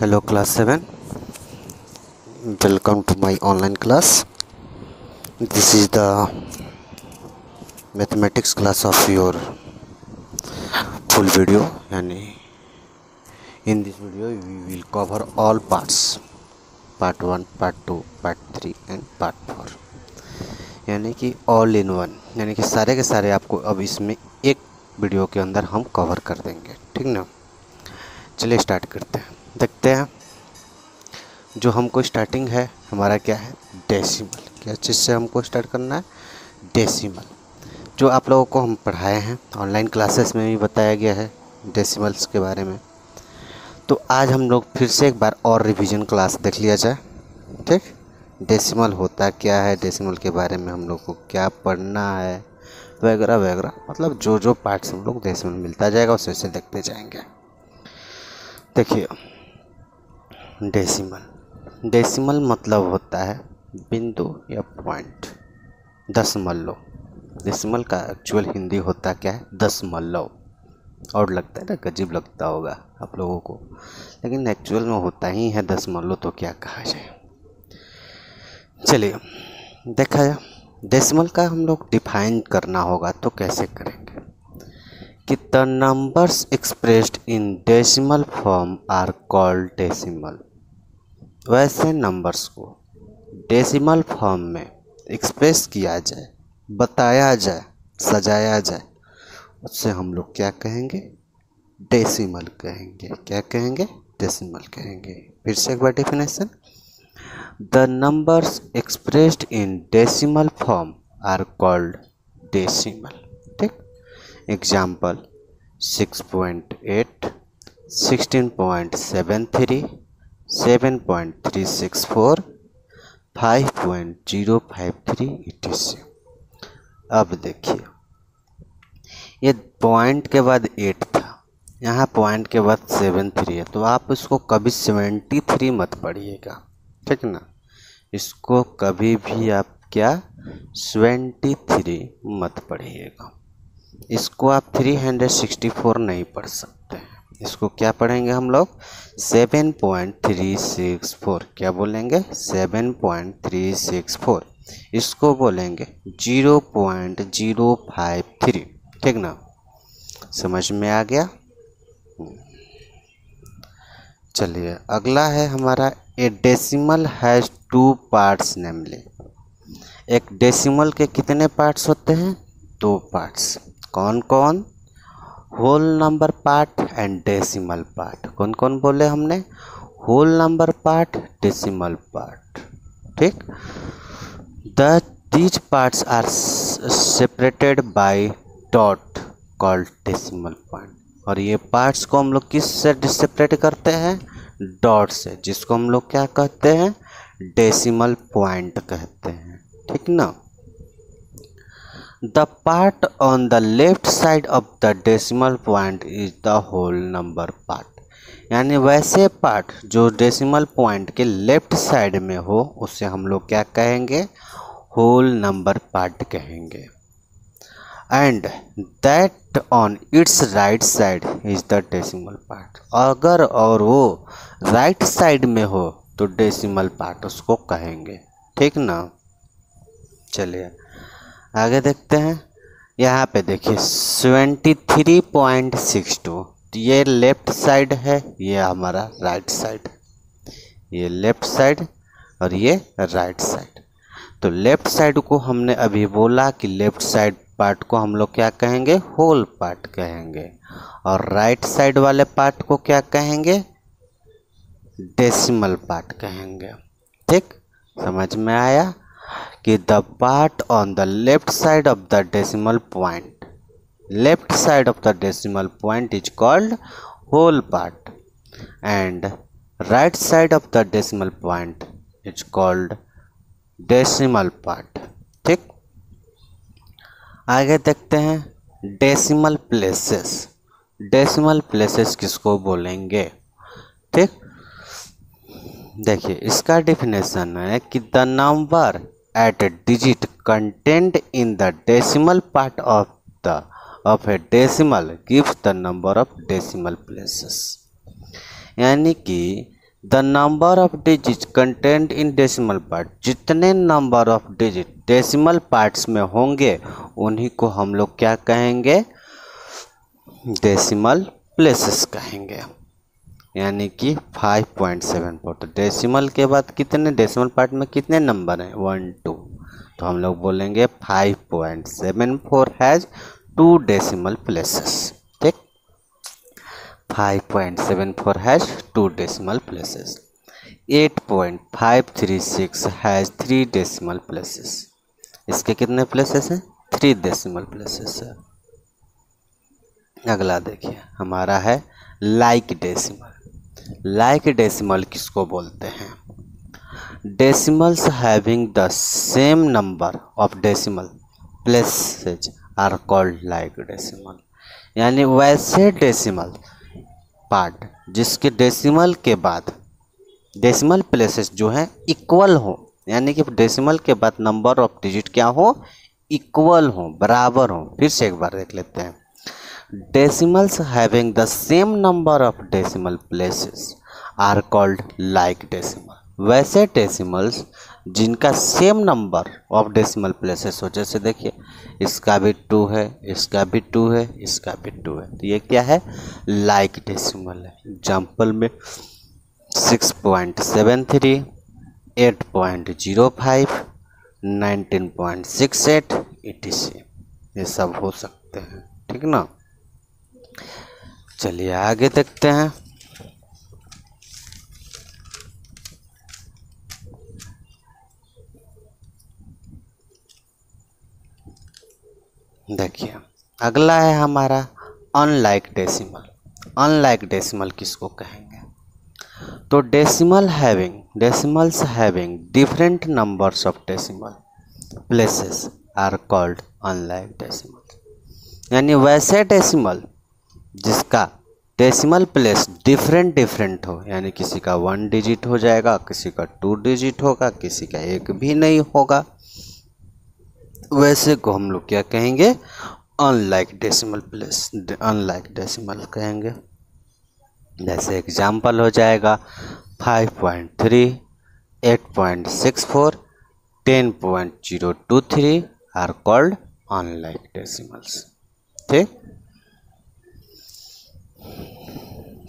Hello class seven welcome to my online class this is the mathematics class of your full video यानी in this video we will cover all parts part one part two part three and part four यानी कि all in one यानी कि सारे के सारे आपको अब इसमें एक वीडियो के अंदर हम कवर कर देंगे ठीक ना चलिए स्टार्ट करते हैं देखते हैं जो हमको स्टार्टिंग है हमारा क्या है डेसिमल क्या चीज़ से हमको स्टार्ट करना है डेसिमल जो आप लोगों को हम पढ़ाए हैं ऑनलाइन क्लासेस में भी बताया गया है डेसिमल्स के बारे में तो आज हम लोग फिर से एक बार और रिवीजन क्लास देख लिया जाए ठीक डेसिमल होता क्या है डेसिमल के बारे में हम लोग को क्या पढ़ना है वगैरह वगैरह मतलब जो जो पार्ट्स हम लोग डेसिमल मिलता जाएगा उसे उसे देखते जाएंगे देखिए डेसिमल डेसिमल मतलब होता है बिंदु या पॉइंट दशमलव डेसिमल का एक्चुअल हिंदी होता क्या है दशमलव और लगता है ना गजीब लगता होगा आप लोगों को लेकिन एक्चुअल में होता ही है दशमलव तो क्या कहा जाए चलिए देखा जाए डेसिमल का हम लोग डिफाइन करना होगा तो कैसे करेंगे कि the numbers expressed in decimal form are called decimal वैसे नंबर्स को डेसिमल फॉर्म में एक्सप्रेस किया जाए बताया जाए सजाया जाए उससे हम लोग क्या कहेंगे डेसिमल कहेंगे क्या कहेंगे डेसिमल कहेंगे फिर से एक बार definition the numbers expressed in decimal form are called decimal ठीक example six point eight sixteen point seven three seven point three six four five point zero five three it's अब देखिए ये पॉइंट के बाद एट था यहाँ point के बाद सेवन थ्री है तो आप इसको कभी सेवेंटी थ्री मत पढ़िएगा ठीक ना इसको कभी भी आप क्या सेवेंटी थ्री मत पढ़िएगा इसको आप थ्री हंड्रेड सिक्सटी फोर नहीं पढ़ सकते इसको क्या पढ़ेंगे हम लोग seven point three six four क्या बोलेंगे seven point three six four इसको बोलेंगे zero point zero five three ठीक ना समझ में आ गया चलिए अगला है हमारा a decimal has two parts namely एक डेसिमल के कितने पार्ट्स होते हैं दो पार्ट्स कौन कौन whole number part and decimal part कौन कौन बोले हमने whole number part decimal part ठीक the these parts are separated by dot called decimal point और ये पार्ट्स को हम लोग किस से सेपरेट करते हैं डॉट से जिसको हम लोग क्या कहते हैं डेसिमल पॉइंट कहते हैं ठीक ना the part on the left side of the decimal point is the whole number part यानी वैसे पार्ट जो डेसिमल पॉइंट के लेफ्ट साइड में हो उसे हम लोग क्या कहेंगे होल नंबर पार्ट कहेंगे and that on its right side is the decimal part अगर और वो राइट right साइड में हो तो डेसिमल पार्ट उसको कहेंगे ठीक ना चलिए आगे देखते हैं यहाँ पे देखिए seventy three point six two ये लेफ्ट साइड है ये हमारा राइट साइड ये लेफ्ट साइड और ये राइट साइड तो लेफ्ट साइड को हमने अभी बोला कि लेफ्ट साइड पार्ट को हम लोग क्या कहेंगे होल पार्ट कहेंगे और राइट साइड वाले पार्ट को क्या कहेंगे डेसिमल पार्ट कहेंगे ठीक समझ में आया कि the part on the left side of the decimal point left side of the decimal point is called whole part and right side of the decimal point is called decimal part ठीक आगे देखते हैं decimal places decimal places किसको बोलेंगे ठीक देखिए इसका definition है कि the number at a digit contained in the decimal part of the of a decimal gives the number of decimal places यानी कि the number of digit content in decimal part जितने number of digit decimal parts में होंगे उन्हीं को हम लोग क्या कहेंगे डेसिमल प्लेसेस कहेंगे यानी कि 5.7 फोर तो डेसिमल के बाद कितने डेसिमल पार्ट में कितने नंबर हैं वन टू तो हम लोग बोलेंगे 5.74 हैज़ टू डेसीमल प्लेसेस ठीक 5.74 has two decimal places 8.536 has three decimal places इसके कितने प्लेसेस हैं थ्री डेसीमल प्लेसेस अगला देखिए हमारा है like like decimal like decimal किसको बोलते हैं decimals having the same number of decimal places are called like decimal यानी वैसे डेसिमल पार्ट जिसके डेसिमल के बाद डेसिमल प्लेसेस जो हैं इक्वल हो यानी कि डेसिमल के बाद नंबर ऑफ डिजिट क्या हो इक्वल हो बराबर हो फिर से एक बार देख लेते हैं decimals having the same number of decimal places are called like decimal वैसे decimals जिनका same number of decimal places हो जैसे देखिए इसका भी टू है इसका भी टू है इसका भी टू है तो ये क्या है लाइक like डेसिमल है एग्जाम्पल में six point seven three eight point zero five nineteen point six eight ई ये सब हो सकते हैं ठीक ना चलिए आगे देखते हैं देखिए अगला है हमारा अनलाइक डेसिमल अनलाइक डेसिमल किसको कहेंगे तो decimal having decimals having different numbers of decimal places are called unlike decimal यानी वैसे डेसिमल जिसका डेसिमल प्लेस डिफरेंट डिफरेंट हो यानी किसी का वन डिजिट हो जाएगा किसी का टू डिजिट होगा किसी का एक भी नहीं होगा वैसे को हम लोग क्या कहेंगे unlike decimal place unlike decimal कहेंगे जैसे एग्जाम्पल हो जाएगा 5.3 8.64 10.023 आर कॉल्ड अनलाइक डेसिमल्स ठीक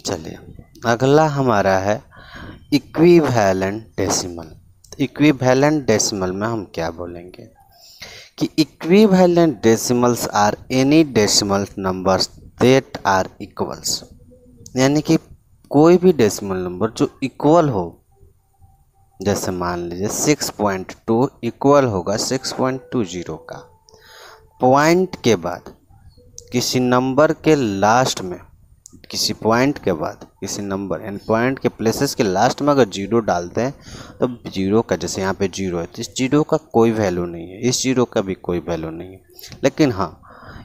चलिए अगला हमारा है इक्विवेलेंट डेसिमल इक्विवेलेंट डेसिमल में हम क्या बोलेंगे कि equivalent decimals are any decimal numbers that are equals यानी कि कोई भी डेसिमल नंबर जो इक्वल हो जैसे मान लीजिए 6.2 इक्वल होगा 6.20 का पॉइंट के बाद किसी नंबर के लास्ट में किसी पॉइंट के बाद किसी नंबर एंड पॉइंट के प्लेसेस के लास्ट में अगर जीरो डालते हैं तो जीरो का जैसे यहाँ पे जीरो है तो इस जीरो का कोई वैल्यू नहीं है इस जीरो का भी कोई वैल्यू नहीं है लेकिन हाँ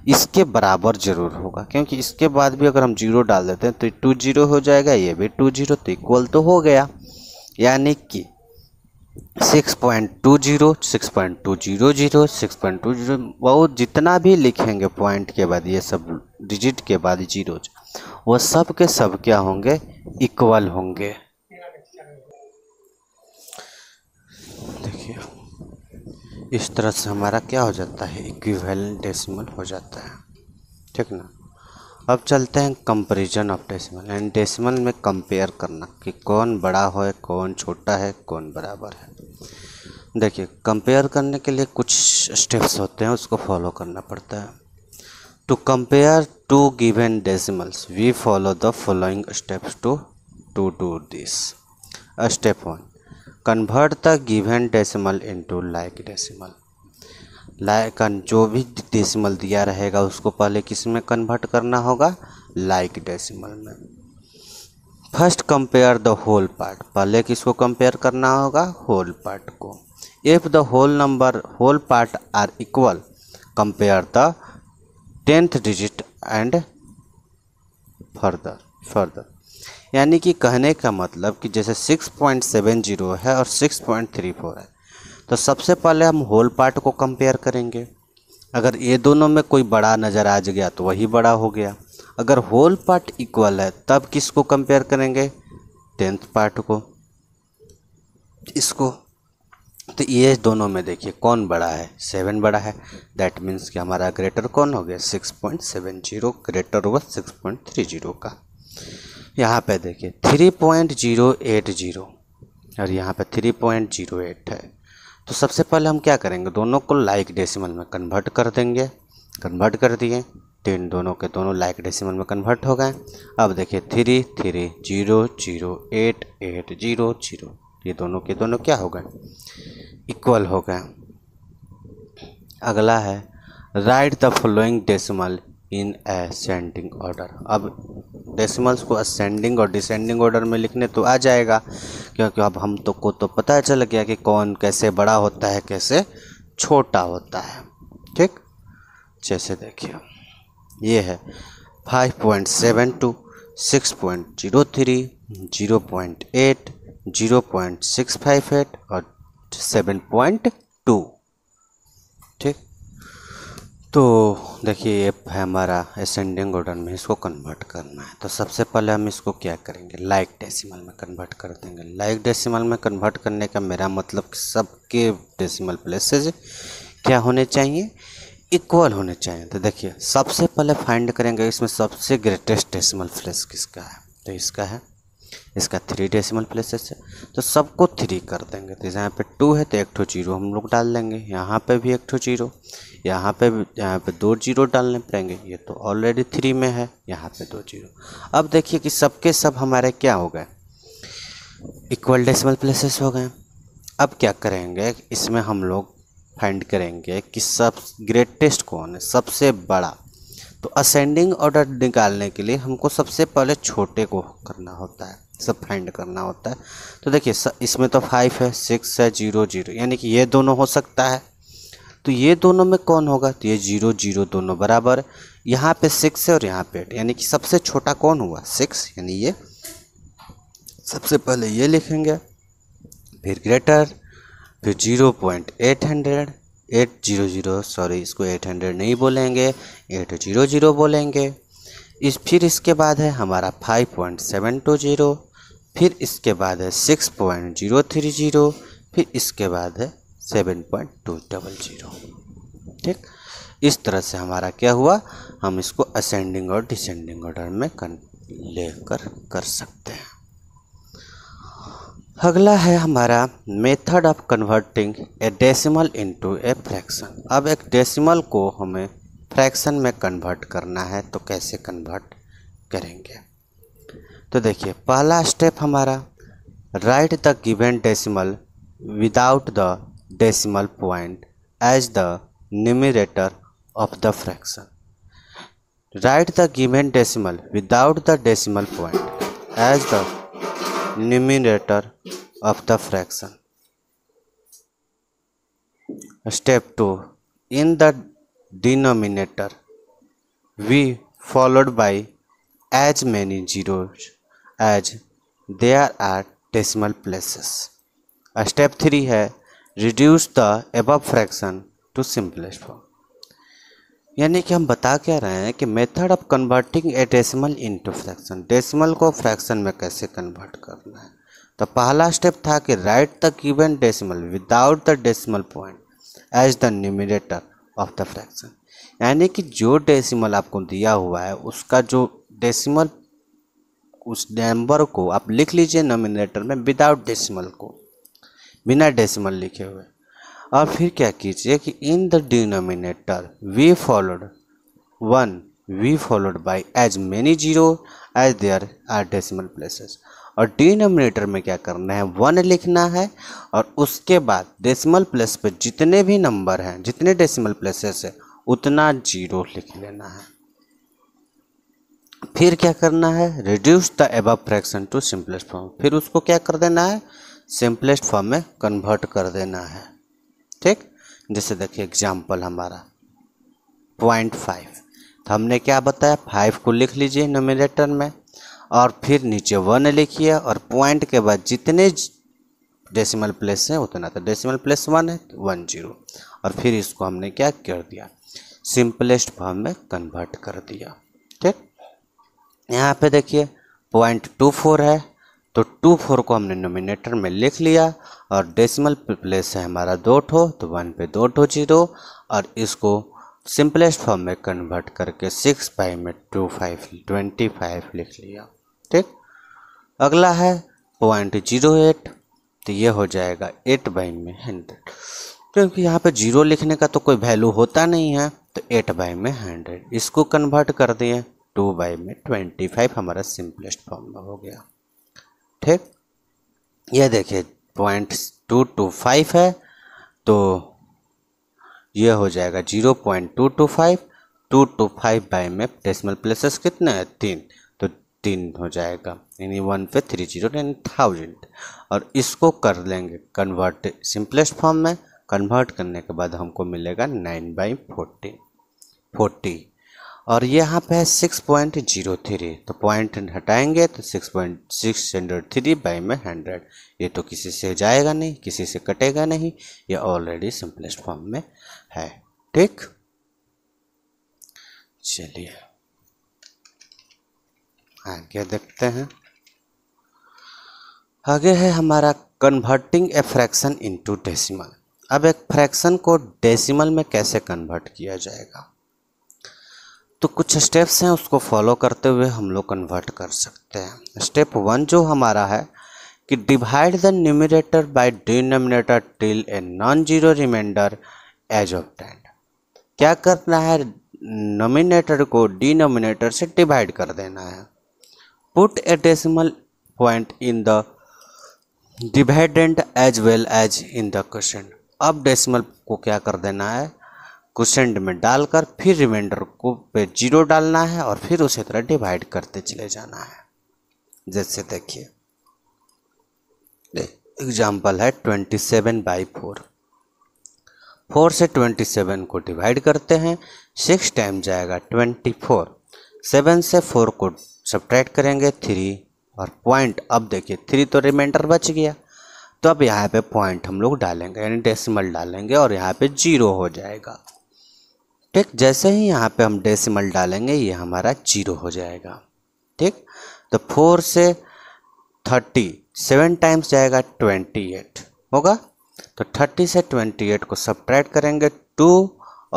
इसके बराबर ज़रूर होगा क्योंकि इसके बाद भी अगर हम जीरो डाल देते हैं तो टू जीरो हो जाएगा ये भी टू जीरो तो इक्वल तो हो गया यानी कि six point two zero six point two zero zero six point two zero बहुत जितना भी लिखेंगे पॉइंट के बाद ये सब डिजिट के बाद जीरो वो सब के सब क्या होंगे इक्वल होंगे देखिए इस तरह से हमारा क्या हो जाता है इक्विवेलेंट डेसिमल हो जाता है ठीक ना अब चलते हैं comparison of decimal and decimal में कंपेयर करना कि कौन बड़ा हो कौन छोटा है कौन बराबर है देखिए कंपेयर करने के लिए कुछ स्टेप्स होते हैं उसको फॉलो करना पड़ता है To compare two given decimals, we follow the following steps to, to do this. Uh, step one Convert the given decimal into like decimal. Like जो भी decimal दिया रहेगा उसको पहले किस में convert करना होगा like decimal में first compare the whole part पहले किसको compare करना होगा whole part को if the whole number whole part are equal compare the tenth digit and further further यानी कि कहने का मतलब कि जैसे 6.70 है और 6.34 है तो सबसे पहले हम होल पार्ट को कंपेयर करेंगे अगर ये दोनों में कोई बड़ा नज़र आ गया तो वही बड़ा हो गया अगर होल पार्ट इक्वल है तब किसको कंपेयर करेंगे टेंथ पार्ट को इसको तो ये दोनों में देखिए कौन बड़ा है सेवन बड़ा है दैट मीन्स कि हमारा ग्रेटर कौन हो गया six point seven zero greater होगा सिक्स पॉइंट थ्री जीरो का यहाँ पे देखिए three point zero eight zero और यहाँ पे थ्री पॉइंट जीरो एट है तो सबसे पहले हम क्या करेंगे दोनों को लाइक डेसिमल में कन्वर्ट कर देंगे कन्वर्ट कर दिए तीन दोनों के दोनों लाइक डेसिमल में कन्वर्ट हो गए अब देखिए three three zero zero eight eight zero zero ये दोनों के दोनों क्या हो गए इक्वल हो गए अगला है write the following decimal in ascending order अब डेसिमल्स को असेंडिंग और डिसेंडिंग ऑर्डर में लिखने तो आ जाएगा क्योंकि अब हम तो को तो पता चल गया कि कौन कैसे बड़ा होता है कैसे छोटा होता है ठीक जैसे देखिए ये है 5.72, 6.03, 0.8, zero point six five eight और सेवन पॉइंट टू ठीक तो देखिए ये है हमारा असेंडिंग ऑर्डर में इसको कन्वर्ट करना है तो सबसे पहले हम इसको क्या करेंगे लाइक डेसिमल में कन्वर्ट कर देंगे लाइक डेसिमल में कन्वर्ट करने का मेरा मतलब सबके डेसिमल प्लेसेज क्या होने चाहिए इक्वल होने चाहिए तो देखिए सबसे पहले फाइंड करेंगे इसमें सबसे ग्रेटेस्ट डेसिमल प्लेस किसका है तो इसका है इसका थ्री डेसिमल प्लेसेस है तो सबको थ्री कर देंगे तो यहाँ पे टू है तो एक ठो जीरो हम लोग डाल देंगे यहाँ पे भी एक ठो जीरो यहाँ पे यहाँ पे दो जीरो डालने पड़ेंगे ये तो ऑलरेडी थ्री में है यहाँ पे दो जीरो अब देखिए कि सबके सब हमारे क्या हो गए इक्वल डेसिमल प्लेसेस हो गए अब क्या करेंगे इसमें हम लोग फाइंड करेंगे कि सब ग्रेटेस्ट कौन है सबसे बड़ा तो असेंडिंग ऑर्डर निकालने के लिए हमको सबसे पहले छोटे को करना होता है सब फाइंड करना होता है तो देखिए इसमें तो फाइव है सिक्स है जीरो जीरो यानी कि ये दोनों हो सकता है तो ये दोनों में कौन होगा तो ये जीरो जीरो दोनों बराबर यहाँ पे सिक्स है और यहाँ पे एट यानी कि सबसे छोटा कौन हुआ सिक्स यानी ये सबसे पहले ये लिखेंगे फिर ग्रेटर फिर zero point eight hundred eight zero zero sorry इसको एट हंड्रेड नहीं बोलेंगे एट जीरो जीरो बोलेंगे इस फिर इसके बाद है हमारा five point seven two zero फिर इसके बाद है six point zero three zero फिर इसके बाद है seven point two double zero ठीक इस तरह से हमारा क्या हुआ हम इसको असेंडिंग और डिसेंडिंग ऑर्डर में लेकर कर सकते हैं अगला है हमारा method of converting a decimal into a fraction अब एक डेसिमल को हमें फ्रैक्शन में कन्वर्ट करना है तो कैसे कन्वर्ट करेंगे तो देखिए पहला स्टेप हमारा write the given decimal without the decimal point as the numerator of the fraction write the given decimal without the decimal point as the numerator of the fraction step two in the denominator we followed by as many zero as are are decimal places step three है reduce the एब fraction to simplest form यानी कि हम बता क्या रहे हैं कि method of converting a decimal into fraction decimal को फ्रैक्शन में कैसे कन्वर्ट करना है तो पहला स्टेप था कि write the given decimal without the decimal point as the numerator of the fraction यानी कि जो डेसिमल आपको दिया हुआ है उसका जो डेसिमल उस नंबर को आप लिख लीजिए नोमिनेटर में विदाउट डेसिमल को बिना डेसिमल लिखे हुए और फिर क्या कीजिए कि in the denominator we followed one we followed by as many zero as there are decimal places और डिनोमिनेटर में क्या करना है वन लिखना है और उसके बाद डेसिमल प्लेस पे जितने भी नंबर हैं जितने डेसिमल प्लेसेस हैं उतना जीरो लिख लेना है फिर क्या करना है रिड्यूस द एब फ्रैक्शन टू सिंपलेस्ट फॉर्म फिर उसको क्या कर देना है सिंपलेस्ट फॉर्म में कन्वर्ट कर देना है ठीक जैसे देखिए एग्जाम्पल हमारा पॉइंट फाइव तो हमने क्या बताया फाइव को लिख लीजिए नोमिनेटर में और फिर नीचे वन लिखिए और पॉइंट के बाद जितने डेसिमल प्लेस हैं उतना तो डेसिमल प्लेस वन है तो वन जीरो और फिर इसको हमने क्या कर दिया सिंपलेस्ट फॉर्म में कन्वर्ट कर दिया ठीक यहाँ पे देखिए पॉइंट टू फोर है तो टू फोर को हमने नोमिनेटर में लिख लिया और डेसिमल प्लेस है हमारा दो ठो तो वन पे दो ठो जीरो और इसको सिंपलेस्ट फॉर्म में कन्वर्ट करके सिक्स फाइव में टू फाइव ट्वेंटी फाइव लिख लिया ठीक अगला है पॉइंट जीरो एट तो ये हो जाएगा एट बाई में हंड्रेड क्योंकि यहाँ पे जीरो लिखने का तो कोई वैल्यू होता नहीं है तो एट बाई में हंड्रेड इसको कन्वर्ट कर दिए टू बाई में ट्वेंटी फाइव हमारा सिंपलेस्ट फॉर्म में हो गया ठीक ये देखिए पॉइंट टू टू फाइव है तो ये हो जाएगा zero point two two five two two five by में डेसिमल प्लेसेस कितने हैं तीन तो तीन हो जाएगा यानी वन पे थ्री जीरो यानी थाउजेंड और इसको कर लेंगे कन्वर्ट सिंपलेस्ट फॉर्म में कन्वर्ट करने के बाद हमको मिलेगा नाइन बाई फोर्टीन फोर्टी और यहाँ पे है सिक्स पॉइंट जीरो थ्री तो पॉइंट हटाएंगे तो six point six hundred three by में हंड्रेड ये तो किसी से जाएगा नहीं किसी से कटेगा नहीं ये ऑलरेडी सिंपलेस्ट फॉर्म में है ठीक चलिए आगे देखते हैं आगे है हमारा converting a fraction into decimal अब एक फ्रैक्शन को डेसिमल में कैसे कन्वर्ट किया जाएगा तो कुछ स्टेप्स हैं उसको फॉलो करते हुए हम लोग कन्वर्ट कर सकते हैं स्टेप वन जो हमारा है कि divide the numerator by denominator till a non zero remainder is attained क्या करना है नोमिनेटर को डिनोमिनेटर से डिवाइड कर देना है put a decimal point in the dividend as well as in the question अब डेसिमल को क्या कर देना है क्वेश्चन में डालकर फिर रिमाइंडर को पे जीरो डालना है और फिर उसी तरह डिवाइड करते चले जाना है जैसे देखिए एग्जाम्पल है twenty seven by four four से ट्वेंटी सेवन को डिवाइड करते हैं सिक्स टाइम जाएगा ट्वेंटी फोर सेवन से फोर को सब्ट्रैक्ट करेंगे थ्री और पॉइंट अब देखिए थ्री तो रिमाइंडर बच गया तो अब यहाँ पे पॉइंट हम लोग डालेंगे यानी डेसिमल डालेंगे और यहाँ पे जीरो हो जाएगा ठीक जैसे ही यहाँ पे हम डेसिमल डालेंगे ये हमारा जीरो हो जाएगा ठीक तो फोर से थर्टी सेवन टाइम्स जाएगा ट्वेंटी एट होगा तो थर्टी से ट्वेंटी एट को सब्ट्रैक्ट करेंगे टू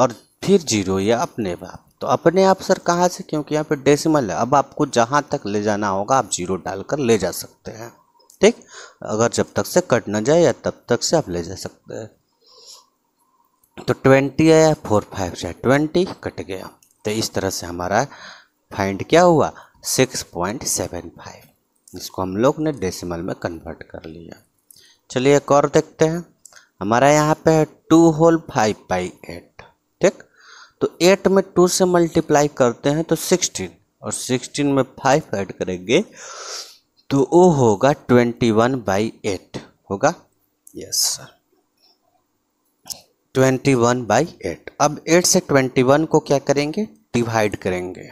और फिर जीरो या अपने आप तो अपने आप सर कहाँ से क्योंकि यहाँ पे डेसिमल है अब आपको जहाँ तक ले जाना होगा आप जीरो डालकर ले जा सकते हैं ठीक अगर जब तक से कट ना जाए या तब तक से आप ले जा सकते हैं तो ट्वेंटी आया फोर फाइव से ट्वेंटी कट गया तो इस तरह से हमारा फाइंड क्या हुआ सिक्स पॉइंट सेवन फाइव इसको हम लोग ने डेसिमल में कन्वर्ट कर लिया चलिए एक और देखते हैं हमारा यहाँ पे है two whole five by eight ठीक तो एट में टू से मल्टीप्लाई करते हैं तो सिक्सटीन और सिक्सटीन में फाइव ऐड करेंगे तो वो होगा ट्वेंटी वन बाई एट होगा yes sir twenty one by eight अब एट से ट्वेंटी वन को क्या करेंगे डिवाइड करेंगे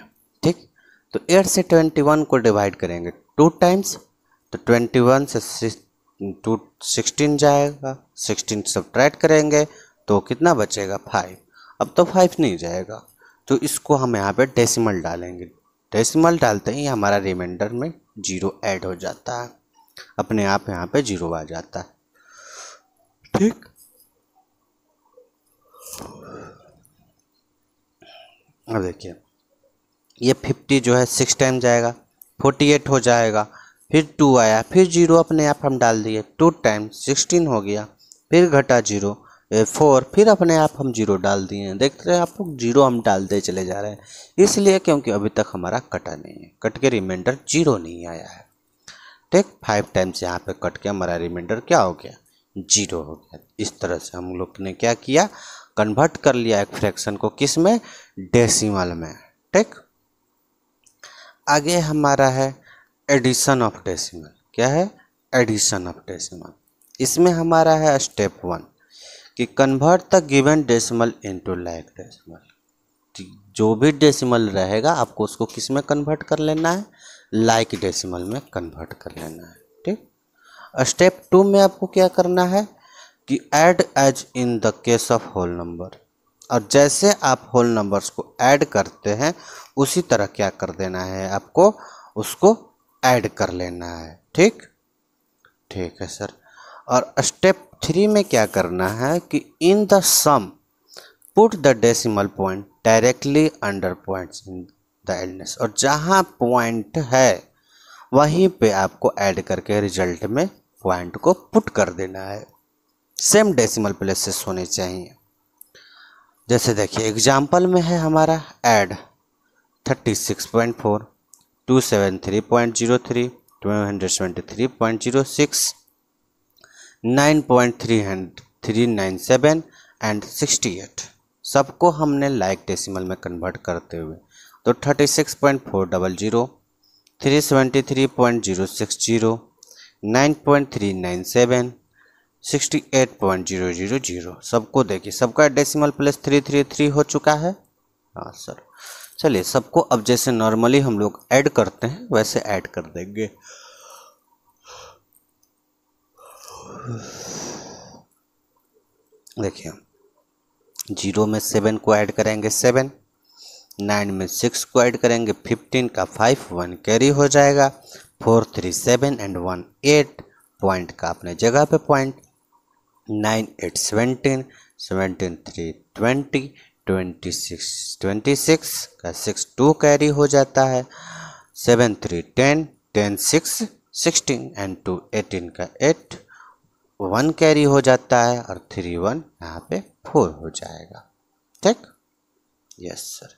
ठीक तो एट से ट्वेंटी वन को डिवाइड करेंगे टू टाइम्स तो ट्वेंटी वन से टू सिक्सटीन जाएगा सिक्सटीन ट्रैड करेंगे तो कितना बचेगा फाइव अब तो फाइव नहीं जाएगा तो इसको हम यहाँ पे डेसिमल डालेंगे डेसिमल डालते ही हमारा रिमाइंडर में जीरो ऐड हो जाता है अपने आप यहाँ पे जीरो आ जाता है ठीक अब देखिए ये फिफ्टी जो है सिक्स टाइम जाएगा फोर्टी एट हो जाएगा फिर टू आया फिर जीरो अपने आप हम डाल दिए टू टाइम सिक्सटीन हो गया फिर घटा जीरो फोर फिर अपने आप हम जीरो डाल दिए हैं देख रहे हैं आप लोग जीरो हम डालते चले जा रहे हैं इसलिए क्योंकि अभी तक हमारा कटा नहीं है कट के रिमाइंडर जीरो नहीं आया है ठीक फाइव टाइम्स यहाँ पे कट के हमारा रिमाइंडर क्या हो गया जीरो हो गया इस तरह से हम लोग ने क्या किया कन्वर्ट कर लिया एक फ्रैक्शन को किस में डेसिमल में ठीक आगे हमारा है एडिशन ऑफ डेसिमल क्या है एडिशन ऑफ डेसिमल इसमें हमारा है स्टेप वन कि convert the given decimal into like decimal जो भी डेसिमल रहेगा आपको उसको किस में कन्वर्ट कर लेना है लाइक like डेसिमल में कन्वर्ट कर लेना है ठीक स्टेप टू में आपको क्या करना है कि add as in the case of whole number और जैसे आप होल नंबर्स को ऐड करते हैं उसी तरह क्या कर देना है आपको उसको ऐड कर लेना है ठीक ठीक है सर और स्टेप थ्री में क्या करना है कि in the sum put the decimal point directly under points in the एलनेस और जहाँ पॉइंट है वहीं पे आपको ऐड करके रिजल्ट में पॉइंट को पुट कर देना है सेम डेसिमल प्लेसेस होने चाहिए जैसे देखिए एग्जाम्पल में है हमारा add thirty six point four two seven three point zero three two hundred seventy three point zero six nine point three hundred three nine seven and sixty eight सबको हमने like decimal में convert करते हुए तो thirty six point four double zero three seventy three point zero six zero nine point three nine seven 68.000 zero सबको देखिए सबका decimal plus three three three हो चुका है हाँ सर चलिए सबको अब जैसे नॉर्मली हम लोग ऐड करते हैं वैसे ऐड कर देंगे देखिए जीरो में सेवन को ऐड करेंगे सेवन नाइन में सिक्स को ऐड करेंगे फिफ्टीन का फाइव वन कैरी हो जाएगा four three seven and one eight point का अपने जगह पे point nine eight seventeen seventeen three twenty twenty six twenty six का सिक्स टू कैरी हो जाता है seven three ten ten six sixteen and two eighteen का एट वन कैरी हो जाता है और थ्री वन यहाँ पे फोर हो जाएगा ठीक यस सर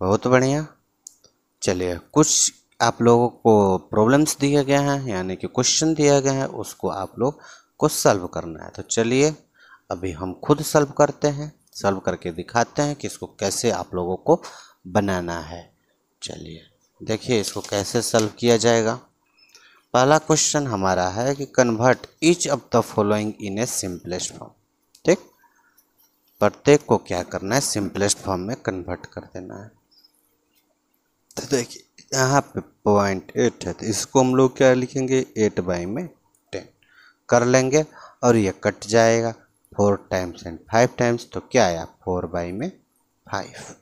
बहुत बढ़िया चलिए कुछ आप लोगों को प्रॉब्लम्स दिए गए हैं यानी कि क्वेश्चन दिया गया है उसको आप लोग को सल्व करना है तो चलिए अभी हम खुद सल्व करते हैं सल्व करके दिखाते हैं कि इसको कैसे आप लोगों को बनाना है चलिए देखिए इसको कैसे सल्व किया जाएगा पहला क्वेश्चन हमारा है कि convert each of the following in a simplest form ठीक प्रत्येक को क्या करना है सिंपलेस्ट फॉर्म में कन्वर्ट कर देना है तो देखिए यहाँ पे पॉइंट एट है तो इसको हम लोग क्या लिखेंगे एट बाई में कर लेंगे और ये कट जाएगा four times and five times तो क्या आया फोर बाई में फाइव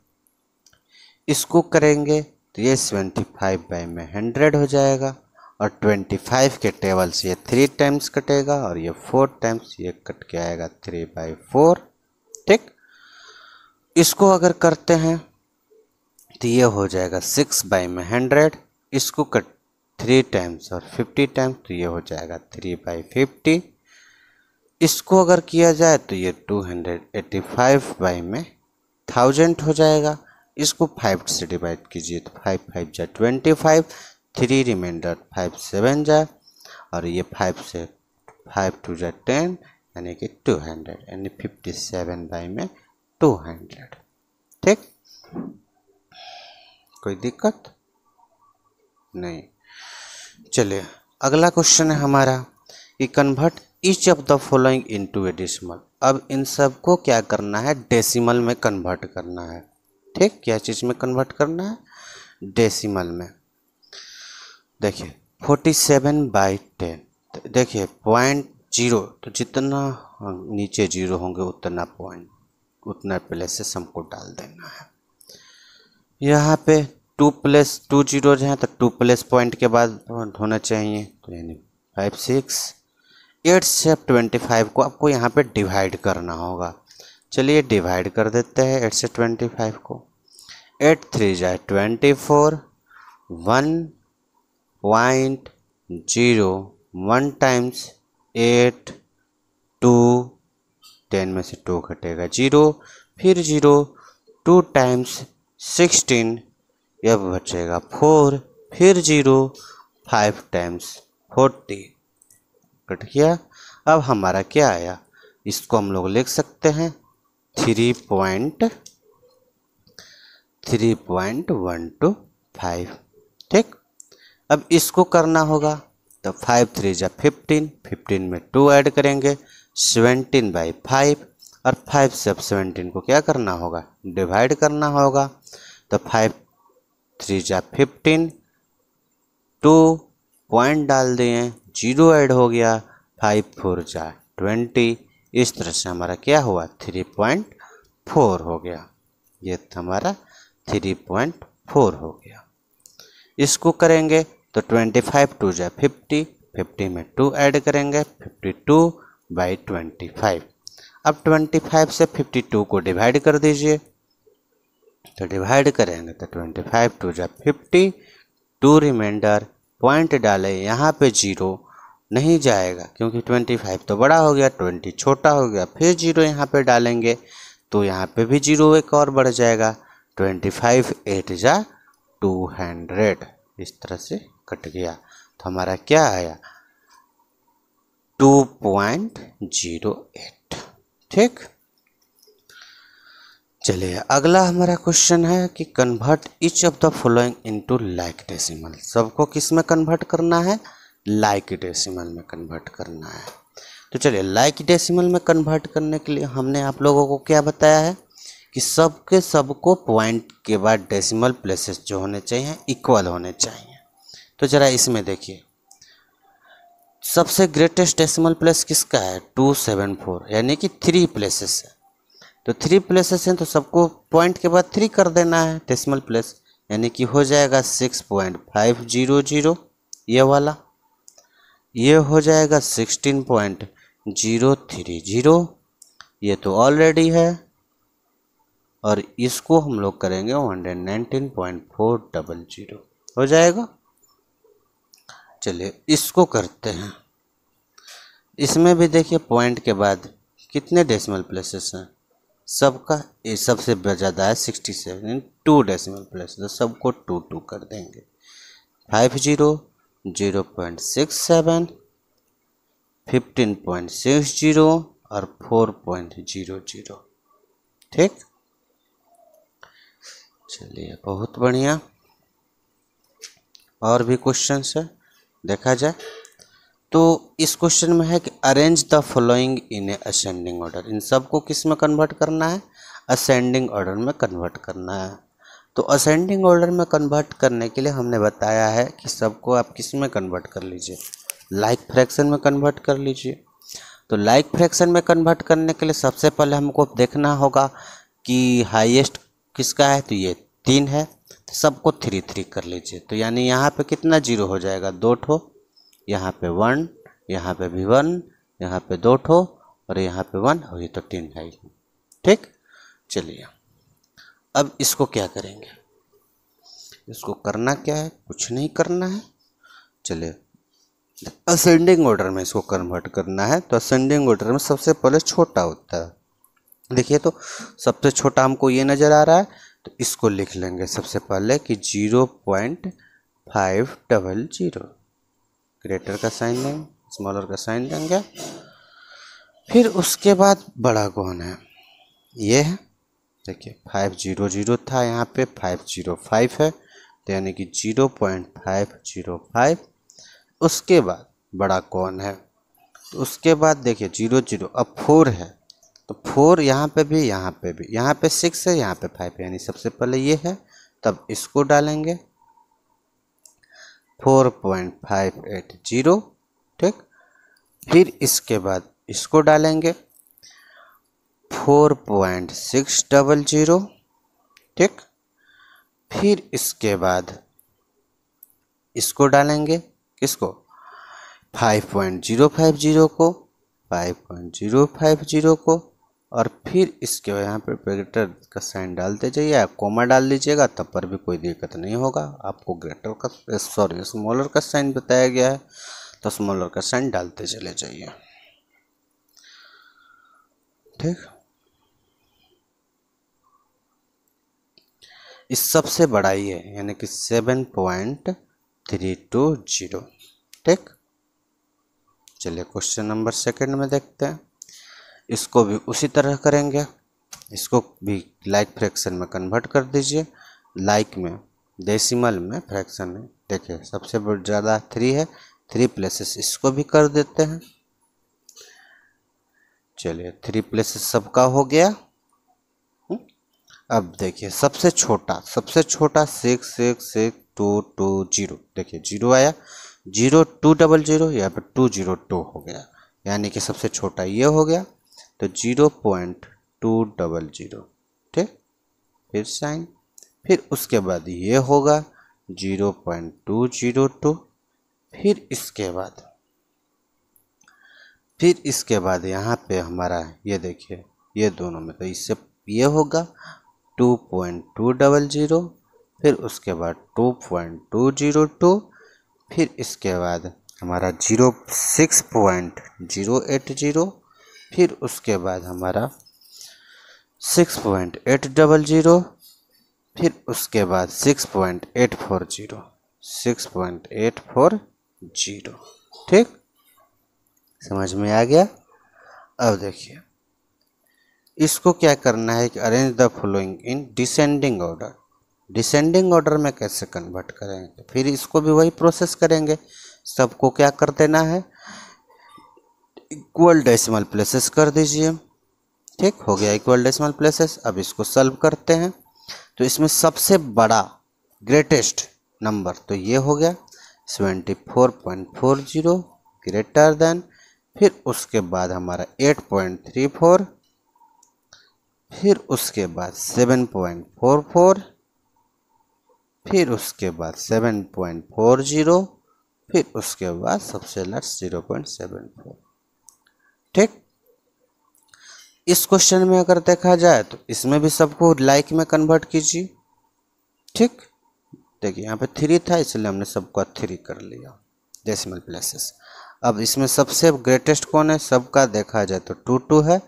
इसको करेंगे तो ये सेवेंटी फाइव बाई में हंड्रेड हो जाएगा और ट्वेंटी फाइव के टेबल से ये थ्री टाइम्स कटेगा और ये फोर टाइम्स ये कट के आएगा थ्री बाई फोर ठीक इसको अगर करते हैं तो ये हो जाएगा सिक्स बाई में हंड्रेड इसको कट थ्री टाइम्स और फिफ्टी टाइम्स तो ये हो जाएगा थ्री बाई फिफ्टी इसको अगर किया जाए तो ये two hundred eighty five by में थाउजेंड हो जाएगा इसको फाइव से डिवाइड कीजिए तो फाइव फाइव जाए twenty five three remainder five seven जाए और ये फाइव से फाइव टू जाए टेन यानी कि टू हंड्रेड यानी फिफ्टी सेवन बाई में टू हंड्रेड ठीक कोई दिक्कत नहीं चलिए अगला क्वेश्चन है हमारा कि convert each of the following into a decimal अब इन सब को क्या करना है डेसिमल में कन्वर्ट करना है ठीक क्या चीज़ में कन्वर्ट करना है डेसिमल में देखिए फोर्टी सेवन बाई टेन देखिए पॉइंट जीरो तो जितना नीचे जीरो होंगे उतना पॉइंट उतना से सबको डाल देना है यहाँ पे टू प्लस टू जीरोज हैं तो टू प्लस पॉइंट के बाद होना चाहिए तो यानी फाइव सिक्स एट से ट्वेंटी फाइव को आपको यहाँ पे डिवाइड करना होगा चलिए डिवाइड कर देते हैं एट से ट्वेंटी फाइव को एट थ्री जाए twenty four one point zero one times eight two ten में से टू घटेगा जीरो फिर जीरो टू टाइम्स सिक्सटीन यह बचेगा फोर फिर zero five times forty cut किया अब हमारा क्या आया इसको हम लोग लिख सकते हैं three point three point one two five ठीक अब इसको करना होगा तो फाइव थ्री जब फिफ्टीन फिफ्टीन में टू ऐड करेंगे सेवेंटीन बाई फाइव और फाइव से अब सेवेंटीन को क्या करना होगा डिवाइड करना होगा तो फाइव थ्री जा फिफ्टीन टू पॉइंट डाल दिए जीरो ऐड हो गया फाइव फोर जा ट्वेंटी इस तरह से हमारा क्या हुआ थ्री पॉइंट फोर हो गया ये तो हमारा थ्री पॉइंट फोर हो गया इसको करेंगे तो ट्वेंटी फाइव टू जा फिफ्टी फिफ्टी में टू ऐड करेंगे fifty two by twenty five अब ट्वेंटी फाइव से फिफ्टी टू को डिवाइड कर दीजिए तो डिवाइड करेंगे तो ट्वेंटी फाइव टू जा फिफ्टी टू रिमाइंडर पॉइंट डाले यहाँ पे जीरो नहीं जाएगा क्योंकि ट्वेंटी फाइव तो बड़ा हो गया ट्वेंटी छोटा हो गया फिर जीरो यहाँ पे डालेंगे तो यहाँ पे भी जीरो एक और बढ़ जाएगा ट्वेंटी फाइव एट जा टू हंड्रेड इस तरह से कट गया तो हमारा क्या आया टू पॉइंट जीरो एट ठीक चलिए अगला हमारा क्वेश्चन है कि convert each of the following into like decimal सबको किस में कन्वर्ट करना है लाइक डेसिमल में कन्वर्ट करना है तो चलिए लाइक डेसिमल में कन्वर्ट करने के लिए हमने आप लोगों को क्या बताया है कि सबके सबको पॉइंट के बाद डेसिमल प्लेसेस जो होने चाहिए इक्वल होने चाहिए तो ज़रा इसमें देखिए सबसे ग्रेटेस्ट डेसिमल प्लेस किसका है टू सेवन फोर यानी कि थ्री प्लेसेस है तो थ्री प्लेसेस हैं तो सबको पॉइंट के बाद थ्री कर देना है डेसिमल प्लेस यानी कि हो जाएगा six point five zero zero ये वाला ये हो जाएगा sixteen point zero three zero ये तो ऑलरेडी है और इसको हम लोग करेंगे one hundred nineteen point four double zero हो जाएगा चलिए इसको करते हैं इसमें भी देखिए पॉइंट के बाद कितने डेसिमल प्लेसेस हैं सबका ये सबसे ज़्यादा है sixty seven in two decimal place तो सबको टू टू कर देंगे five zero zero point six seven fifteen point six zero और फोर पॉइंट जीरो जीरो ठीक चलिए बहुत बढ़िया और भी क्वेश्चन है देखा जाए तो इस क्वेश्चन में है कि arrange the following in a ascending order इन सबको किस में कन्वर्ट करना है असेंडिंग ऑर्डर में कन्वर्ट करना है तो असेंडिंग ऑर्डर में कन्वर्ट करने के लिए हमने बताया है कि सबको आप किस में कन्वर्ट कर लीजिए लाइक फ्रैक्शन में कन्वर्ट कर लीजिए तो लाइक फ्रैक्शन में कन्वर्ट करने के लिए सबसे पहले हमको देखना होगा कि हाइएस्ट किसका है तो ये तीन है तो सबको थ्री थ्री कर लीजिए तो यानी यहाँ पे कितना जीरो हो जाएगा दो ठो यहाँ पे वन यहाँ पे भी वन यहाँ पे दो ठो और यहाँ पे वन और ये तो तीन है ठीक चलिए अब इसको क्या करेंगे इसको करना क्या है कुछ नहीं करना है चलिए असेंडिंग ऑर्डर में इसको कन्वर्ट करना है तो असेंडिंग ऑर्डर में सबसे पहले छोटा होता है देखिए तो सबसे छोटा हमको ये नज़र आ रहा है तो इसको लिख लेंगे सबसे पहले कि zero point five double zero greater का साइन देंगे स्मॉलर का साइन देंगे फिर उसके बाद बड़ा कौन है ये है देखिए फाइव जीरो जीरो था यहाँ पे फाइव जीरो फाइव है तो यानी कि zero point five zero five उसके बाद बड़ा कौन है तो उसके बाद देखिए जीरो जीरो अब फोर है तो फोर यहाँ पे भी यहाँ पे भी यहाँ पे सिक्स है यहाँ पे फाइव यानी सबसे पहले ये है तब इसको डालेंगे four point five eight zero ठीक फिर इसके बाद इसको डालेंगे four point six double zero ठीक फिर इसके बाद इसको डालेंगे किसको five point zero five zero को five point zero five zero को और फिर इसके यहाँ पर ग्रेटर का साइन डालते जाइए आप कोमा डाल दीजिएगा तब पर भी कोई दिक्कत नहीं होगा आपको ग्रेटर का सॉरी स्मॉलर का साइन बताया गया है तो स्मॉलर का साइन डालते चले जाइए ठीक इस सबसे बड़ा ही है यानी कि seven point three two zero ठीक चलिए क्वेश्चन नंबर सेकंड में देखते हैं इसको भी उसी तरह करेंगे इसको भी लाइक फ्रैक्शन में कन्वर्ट कर दीजिए लाइक में डेसिमल में फ्रैक्शन में देखिए सबसे ज़्यादा थ्री है थ्री प्लेसेस इसको भी कर देते हैं चलिए थ्री प्लेसेस सबका हो गया हम्म, अब देखिए सबसे छोटा सबसे छोटा six six six two two zero देखिए जीरो आया जीरो टू डबल जीरो या फिर टू जीरो टू हो गया यानी कि सबसे छोटा ये हो गया तो zero point two double zero ठीक फिर साइन फिर उसके बाद ये होगा zero point two zero two फिर इसके बाद फिर इसके बाद यहाँ पे हमारा ये देखिए ये दोनों में तो इससे ये होगा two point two double zero फिर उसके बाद two point two zero two फिर इसके बाद हमारा zero six point zero eight zero फिर उसके बाद हमारा six point eight double zero फिर उसके बाद six point eight four zero six point eight four zero ठीक समझ में आ गया अब देखिए इसको क्या करना है कि arrange the following in descending order descending order में कैसे कन्वर्ट करेंगे तो फिर इसको भी वही प्रोसेस करेंगे सबको क्या कर देना है इक्वल डेसिमल प्लेसेस कर दीजिए ठीक हो गया इक्वल डेसिमल प्लेसेस अब इसको सल्व करते हैं तो इसमें सबसे बड़ा ग्रेटेस्ट नंबर तो ये हो गया seventy four point four zero greater than फिर उसके बाद हमारा एट पॉइंट थ्री फोर फिर उसके बाद सेवन पॉइंट फोर फोर फिर उसके बाद सेवन पॉइंट फोर जीरो फिर उसके बाद सबसे last zero point seven four ठीक इस क्वेश्चन में अगर देखा जाए तो इसमें भी सबको लाइक में कन्वर्ट कीजिए ठीक देखिए यहाँ पे थ्री था इसलिए हमने सबका थ्री कर लिया डेसिमल प्लेसेस अब इसमें सबसे ग्रेटेस्ट कौन है सबका देखा जाए तो टू टू है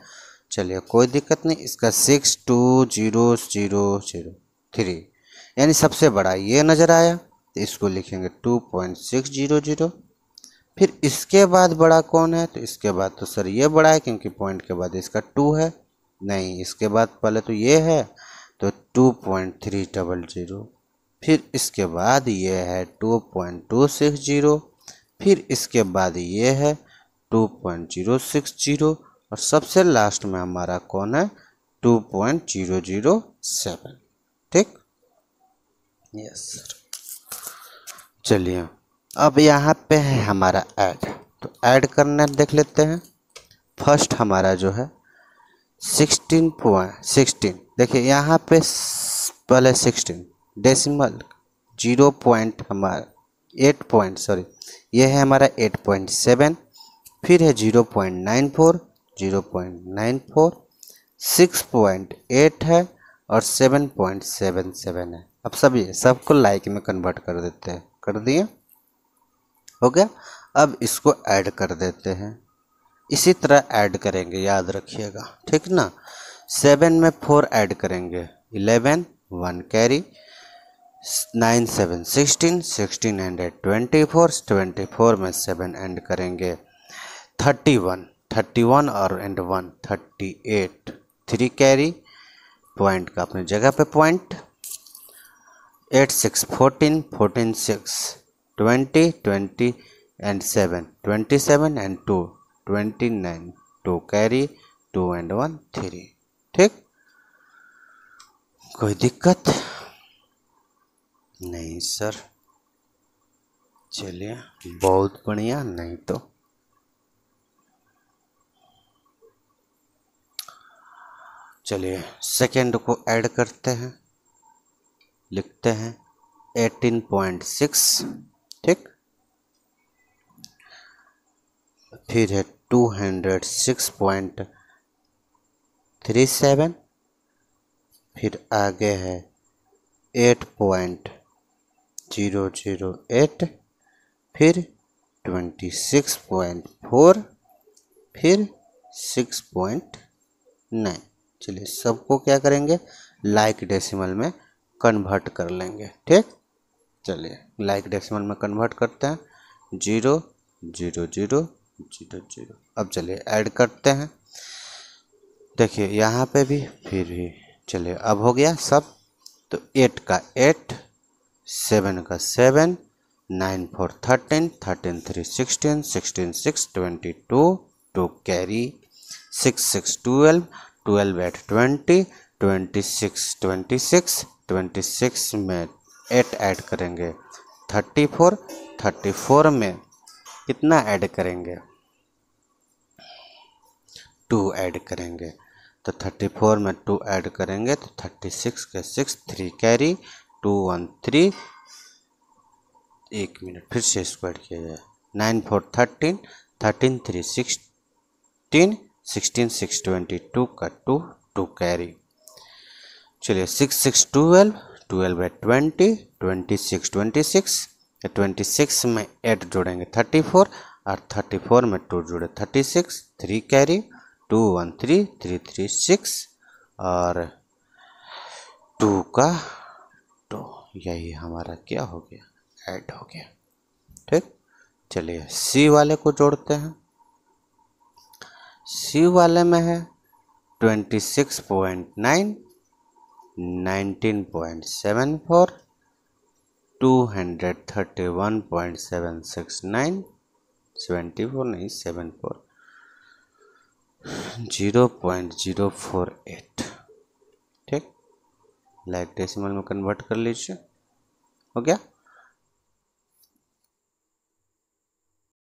चलिए कोई दिक्कत नहीं इसका six two zero zero zero three यानी सबसे बड़ा ये नज़र आया तो इसको लिखेंगे two point six zero zero फिर इसके बाद बड़ा कौन है तो इसके बाद तो सर ये बड़ा है क्योंकि पॉइंट के बाद इसका टू है नहीं इसके बाद पहले तो ये है तो two point three double zero फिर इसके बाद ये है two point two six zero फिर इसके बाद ये है two point zero six zero और सबसे लास्ट में हमारा कौन है two point zero zero seven ठीक यस सर चलिए अब यहाँ पे है हमारा ऐड तो ऐड करना देख लेते हैं फर्स्ट हमारा जो है सिक्सटीन पॉइंट सिक्सटीन देखिए यहाँ पे पहले सिक्सटीन डेसिमल जीरो पॉइंट हमारा एट पॉइंट सॉरी ये है हमारा एट पॉइंट सेवन फिर है zero point nine four zero point nine four six point eight है और सेवन पॉइंट सेवन सेवन है अब सभी सबको लाइक में कन्वर्ट कर देते हैं कर दिए हो गया अब इसको ऐड कर देते हैं इसी तरह ऐड करेंगे याद रखिएगा ठीक ना सेवन में फोर ऐड करेंगे eleven one carry nine seven sixteen sixteen hundred twenty four twenty four में सेवन एंड करेंगे थर्टी वन थर्टी वन और and one thirty eight three carry point का अपनी जगह पे point eight six fourteen fourteen six twenty twenty and seven twenty seven and two twenty nine two carry two and one three ठीक कोई दिक्कत नहीं sir चलिए बहुत बढ़िया नहीं तो चलिए सेकेंड को ऐड करते हैं लिखते हैं एटीन पॉइंट सिक्स ठीक फिर है two hundred six point three seven फिर आगे है eight point zero zero eight फिर ट्वेंटी सिक्स पॉइंट फोर फिर सिक्स पॉइंट नाइन चलिए सबको क्या करेंगे लाइक like डेसिमल में कन्वर्ट कर लेंगे ठीक चलिए लाइक डेसिमल में कन्वर्ट करते हैं zero zero zero zero zero अब चलिए ऐड करते हैं देखिए यहाँ पे भी फिर भी चलिए अब हो गया सब तो एट का एट सेवन का seven nine four thirteen thirteen three sixteen sixteen six twenty two two carry six six twelve twelve eight twenty twenty six twenty six twenty six में एट ऐड करेंगे थर्टी फोर थर्टी फोर में कितना ऐड करेंगे two add करेंगे तो thirty four में two add करेंगे तो थर्टी सिक्स के six three carry two one three एक मिनट फिर से स्क्वायर किया जाए nine four thirteen thirteen three sixteen sixteen six twenty two का टू टू कैरी चलिए six six twelve twelve eight twenty twenty six twenty six twenty six में eight जोड़ेंगे thirty four और थर्टी फोर में two जुड़े thirty six three carry two one three three three six और two का two यही हमारा क्या हो गया एड हो गया ठीक चलिए सी वाले को जोड़ते हैं सी वाले में है twenty six point nine point seven four two hundred thirty one point seven six nine seventy four नहीं seven four zero point zero four eight ठीक लाइक डेसिमल में कन्वर्ट कर लीजिए हो गया